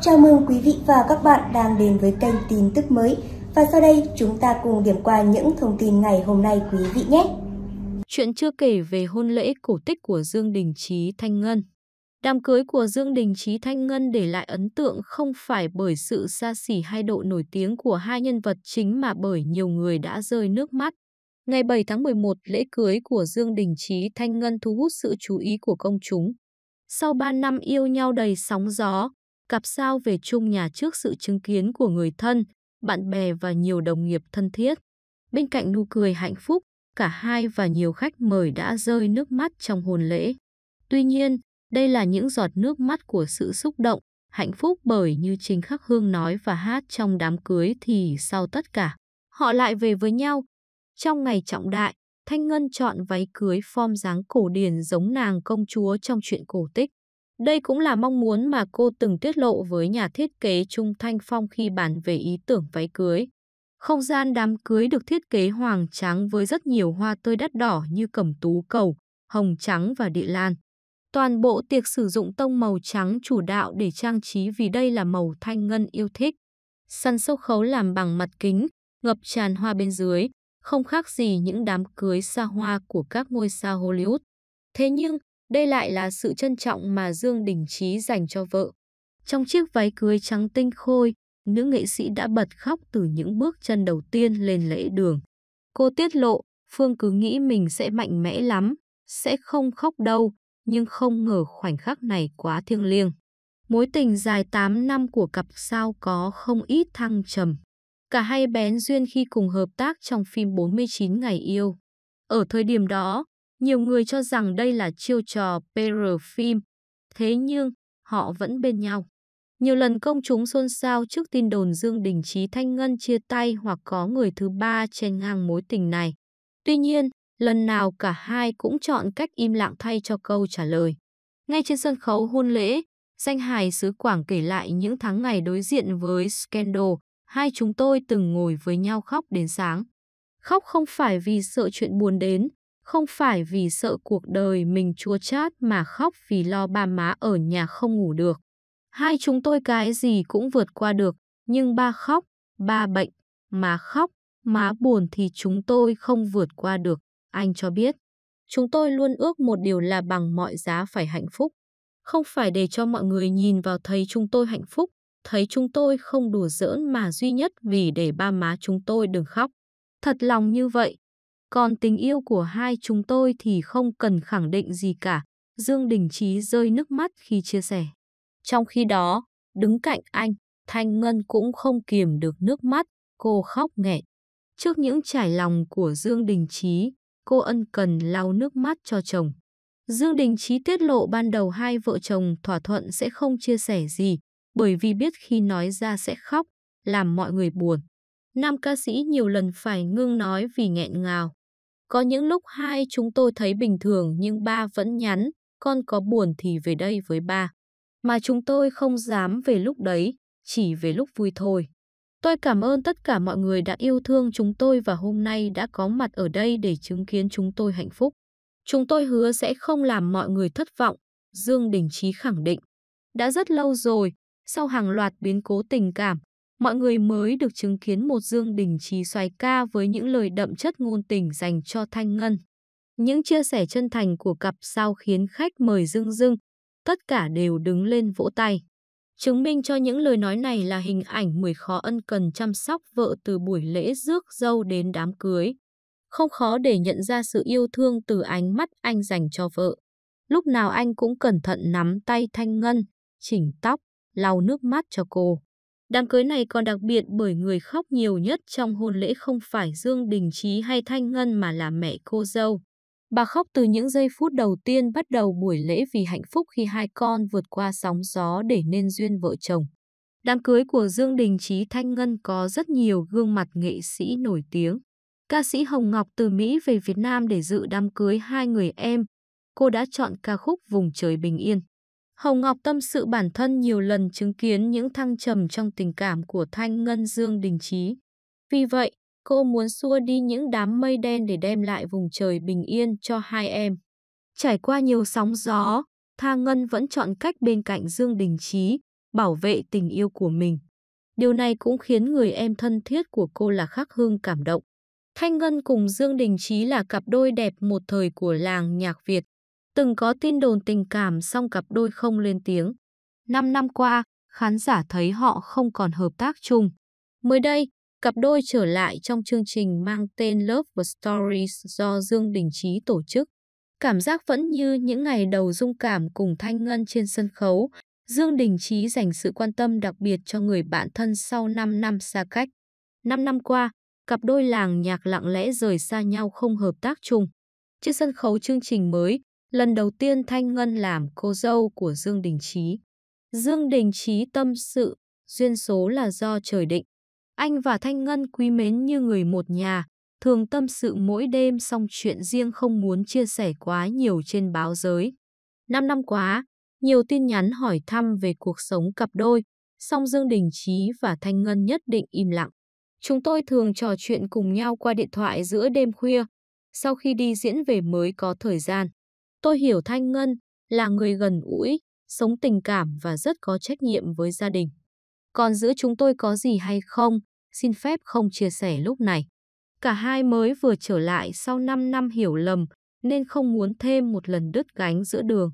Chào mừng quý vị và các bạn đang đến với kênh tin tức mới. Và sau đây chúng ta cùng điểm qua những thông tin ngày hôm nay quý vị nhé. Chuyện chưa kể về hôn lễ cổ tích của Dương Đình Chí Thanh Ngân Đám cưới của Dương Đình Chí Thanh Ngân để lại ấn tượng không phải bởi sự xa xỉ hay độ nổi tiếng của hai nhân vật chính mà bởi nhiều người đã rơi nước mắt. Ngày 7 tháng 11, lễ cưới của Dương Đình Chí Thanh Ngân thu hút sự chú ý của công chúng. Sau 3 năm yêu nhau đầy sóng gió, cặp sao về chung nhà trước sự chứng kiến của người thân, bạn bè và nhiều đồng nghiệp thân thiết. Bên cạnh nụ cười hạnh phúc, cả hai và nhiều khách mời đã rơi nước mắt trong hôn lễ. Tuy nhiên, đây là những giọt nước mắt của sự xúc động, hạnh phúc bởi như Trình Khắc Hương nói và hát trong đám cưới thì sau tất cả, họ lại về với nhau. Trong ngày trọng đại, Thanh Ngân chọn váy cưới form dáng cổ điển giống nàng công chúa trong truyện cổ tích. Đây cũng là mong muốn mà cô từng tiết lộ với nhà thiết kế Trung Thanh Phong khi bàn về ý tưởng váy cưới. Không gian đám cưới được thiết kế hoàng tráng với rất nhiều hoa tươi đắt đỏ như cẩm tú cầu, hồng trắng và địa lan. Toàn bộ tiệc sử dụng tông màu trắng chủ đạo để trang trí vì đây là màu thanh ngân yêu thích. Sân sâu khấu làm bằng mặt kính, ngập tràn hoa bên dưới, không khác gì những đám cưới xa hoa của các ngôi sao Hollywood. Thế nhưng, đây lại là sự trân trọng mà Dương Đình Chí dành cho vợ. Trong chiếc váy cưới trắng tinh khôi, nữ nghệ sĩ đã bật khóc từ những bước chân đầu tiên lên lễ đường. Cô tiết lộ, Phương cứ nghĩ mình sẽ mạnh mẽ lắm, sẽ không khóc đâu, nhưng không ngờ khoảnh khắc này quá thiêng liêng. Mối tình dài 8 năm của cặp sao có không ít thăng trầm. Cả hai bén duyên khi cùng hợp tác trong phim 49 ngày yêu. Ở thời điểm đó, nhiều người cho rằng đây là chiêu trò PR phim, thế nhưng họ vẫn bên nhau. Nhiều lần công chúng xôn xao trước tin đồn Dương Đình Trí Thanh Ngân chia tay hoặc có người thứ ba trên ngang mối tình này. Tuy nhiên, lần nào cả hai cũng chọn cách im lặng thay cho câu trả lời. Ngay trên sân khấu hôn lễ, danh hài xứ Quảng kể lại những tháng ngày đối diện với Scandal, hai chúng tôi từng ngồi với nhau khóc đến sáng. Khóc không phải vì sợ chuyện buồn đến, không phải vì sợ cuộc đời mình chua chát mà khóc vì lo ba má ở nhà không ngủ được. Hai chúng tôi cái gì cũng vượt qua được, nhưng ba khóc, ba bệnh, má khóc, má buồn thì chúng tôi không vượt qua được, anh cho biết. Chúng tôi luôn ước một điều là bằng mọi giá phải hạnh phúc. Không phải để cho mọi người nhìn vào thấy chúng tôi hạnh phúc, thấy chúng tôi không đùa giỡn mà duy nhất vì để ba má chúng tôi đừng khóc. Thật lòng như vậy, còn tình yêu của hai chúng tôi thì không cần khẳng định gì cả. Dương Đình Chí rơi nước mắt khi chia sẻ. Trong khi đó, đứng cạnh anh, Thanh Ngân cũng không kiềm được nước mắt, cô khóc nghẹn. Trước những trải lòng của Dương Đình Chí, cô ân cần lau nước mắt cho chồng. Dương Đình Chí tiết lộ ban đầu hai vợ chồng thỏa thuận sẽ không chia sẻ gì, bởi vì biết khi nói ra sẽ khóc, làm mọi người buồn. Nam ca sĩ nhiều lần phải ngưng nói vì nghẹn ngào. Có những lúc hai chúng tôi thấy bình thường nhưng ba vẫn nhắn, con có buồn thì về đây với ba. Mà chúng tôi không dám về lúc đấy, chỉ về lúc vui thôi. Tôi cảm ơn tất cả mọi người đã yêu thương chúng tôi và hôm nay đã có mặt ở đây để chứng kiến chúng tôi hạnh phúc. Chúng tôi hứa sẽ không làm mọi người thất vọng, Dương Đình Trí khẳng định. Đã rất lâu rồi, sau hàng loạt biến cố tình cảm, mọi người mới được chứng kiến một Dương Đình Trí xoáy ca với những lời đậm chất ngôn tình dành cho Thanh Ngân. Những chia sẻ chân thành của cặp sao khiến khách mời Dương Dương, tất cả đều đứng lên vỗ tay. Chứng minh cho những lời nói này là hình ảnh mười khó ân cần chăm sóc vợ từ buổi lễ rước dâu đến đám cưới. Không khó để nhận ra sự yêu thương từ ánh mắt anh dành cho vợ. Lúc nào anh cũng cẩn thận nắm tay Thanh Ngân, chỉnh tóc, lau nước mắt cho cô. Đám cưới này còn đặc biệt bởi người khóc nhiều nhất trong hôn lễ không phải Dương Đình Chí hay Thanh Ngân mà là mẹ cô dâu. Bà khóc từ những giây phút đầu tiên bắt đầu buổi lễ vì hạnh phúc khi hai con vượt qua sóng gió để nên duyên vợ chồng. Đám cưới của Dương Đình Chí Thanh Ngân có rất nhiều gương mặt nghệ sĩ nổi tiếng. Ca sĩ Hồng Ngọc từ Mỹ về Việt Nam để dự đám cưới hai người em. Cô đã chọn ca khúc Vùng trời bình yên. Hồng Ngọc tâm sự bản thân nhiều lần chứng kiến những thăng trầm trong tình cảm của Thanh Ngân Dương Đình Chí. Vì vậy, cô muốn xua đi những đám mây đen để đem lại vùng trời bình yên cho hai em. Trải qua nhiều sóng gió, Tha Ngân vẫn chọn cách bên cạnh Dương Đình Chí bảo vệ tình yêu của mình. Điều này cũng khiến người em thân thiết của cô là Khắc Hương cảm động. Thanh Ngân cùng Dương Đình Chí là cặp đôi đẹp một thời của làng nhạc Việt, Từng có tin đồn tình cảm song cặp đôi không lên tiếng. 5 năm qua, khán giả thấy họ không còn hợp tác chung. Mới đây, cặp đôi trở lại trong chương trình mang tên Love Stories do Dương Đình Chí tổ chức. Cảm giác vẫn như những ngày đầu dung cảm cùng Thanh Ngân trên sân khấu, Dương Đình Chí dành sự quan tâm đặc biệt cho người bạn thân sau 5 năm xa cách. 5 năm qua, cặp đôi làng nhạc lặng lẽ rời xa nhau không hợp tác chung. Trên sân khấu chương trình mới, Lần đầu tiên Thanh Ngân làm cô dâu của Dương Đình Trí. Dương Đình Trí tâm sự, duyên số là do trời định. Anh và Thanh Ngân quý mến như người một nhà, thường tâm sự mỗi đêm xong chuyện riêng không muốn chia sẻ quá nhiều trên báo giới. Năm năm quá, nhiều tin nhắn hỏi thăm về cuộc sống cặp đôi, song Dương Đình Trí và Thanh Ngân nhất định im lặng. Chúng tôi thường trò chuyện cùng nhau qua điện thoại giữa đêm khuya, sau khi đi diễn về mới có thời gian. Tôi hiểu Thanh Ngân là người gần gũi, sống tình cảm và rất có trách nhiệm với gia đình. Còn giữa chúng tôi có gì hay không, xin phép không chia sẻ lúc này. Cả hai mới vừa trở lại sau 5 năm hiểu lầm nên không muốn thêm một lần đứt gánh giữa đường.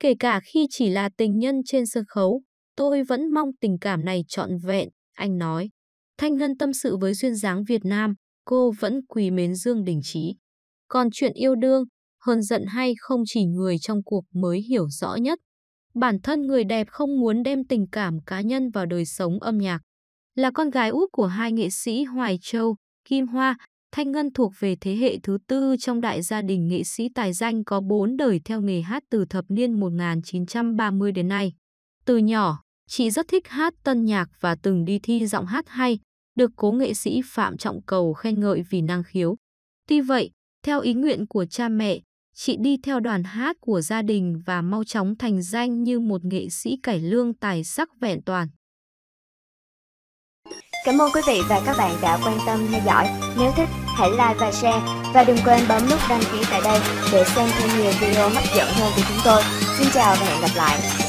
Kể cả khi chỉ là tình nhân trên sân khấu, tôi vẫn mong tình cảm này trọn vẹn, anh nói. Thanh Ngân tâm sự với duyên dáng Việt Nam, cô vẫn quý mến Dương Đình Chí. Còn chuyện yêu đương, hơn giận hay không chỉ người trong cuộc mới hiểu rõ nhất. Bản thân người đẹp không muốn đem tình cảm cá nhân vào đời sống âm nhạc. Là con gái út của hai nghệ sĩ Hoài Châu, Kim Hoa, Thanh Ngân thuộc về thế hệ thứ tư trong đại gia đình nghệ sĩ tài danh có bốn đời theo nghề hát từ thập niên 1930 đến nay. Từ nhỏ, chị rất thích hát tân nhạc và từng đi thi giọng hát hay, được cố nghệ sĩ Phạm Trọng Cầu khen ngợi vì năng khiếu. Tuy vậy, theo ý nguyện của cha mẹ, chị đi theo đoàn hát của gia đình và mau chóng thành danh như một nghệ sĩ cải lương tài sắc vẹn toàn. Cảm ơn quý vị và các bạn đã quan tâm theo dõi. Nếu thích, hãy like và share. Và đừng quên bấm nút đăng ký tại đây để xem thêm nhiều video hấp dẫn hơn của chúng tôi. Xin chào và hẹn gặp lại.